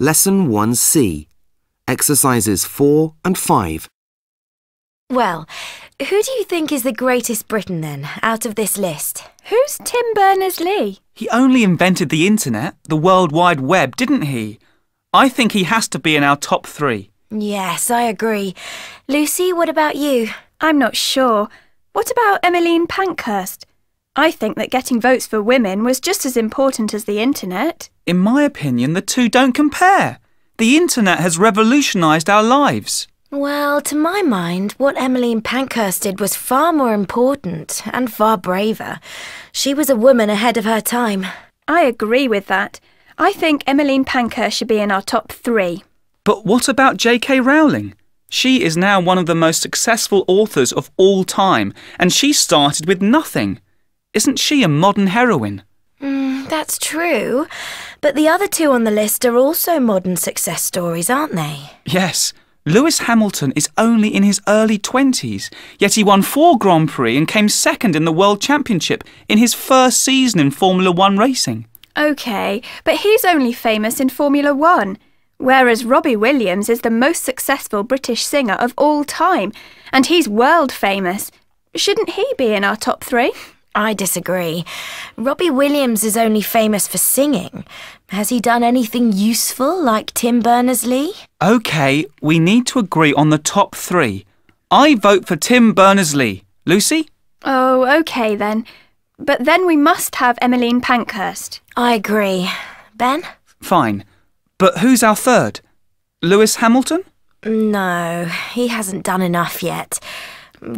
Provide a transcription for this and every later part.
Lesson 1C, exercises 4 and 5. Well, who do you think is the greatest Briton then, out of this list? Who's Tim Berners-Lee? He only invented the internet, the World Wide Web, didn't he? I think he has to be in our top three. Yes, I agree. Lucy, what about you? I'm not sure. What about Emmeline Pankhurst? I think that getting votes for women was just as important as the internet. In my opinion, the two don't compare. The internet has revolutionised our lives. Well, to my mind, what Emmeline Pankhurst did was far more important and far braver. She was a woman ahead of her time. I agree with that. I think Emmeline Pankhurst should be in our top three. But what about J.K. Rowling? She is now one of the most successful authors of all time, and she started with nothing. Isn't she a modern heroine? Mm, that's true. But the other two on the list are also modern success stories, aren't they? Yes. Lewis Hamilton is only in his early 20s, yet he won four Grand Prix and came second in the World Championship in his first season in Formula One racing. OK, but he's only famous in Formula One, whereas Robbie Williams is the most successful British singer of all time, and he's world famous. Shouldn't he be in our top three? I disagree. Robbie Williams is only famous for singing. Has he done anything useful like Tim Berners-Lee? OK, we need to agree on the top three. I vote for Tim Berners-Lee. Lucy? Oh, OK then. But then we must have Emmeline Pankhurst. I agree. Ben? Fine. But who's our third? Lewis Hamilton? No, he hasn't done enough yet.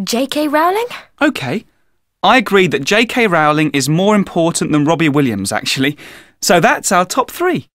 J.K. Rowling? OK. I agree that J.K. Rowling is more important than Robbie Williams, actually. So that's our top three.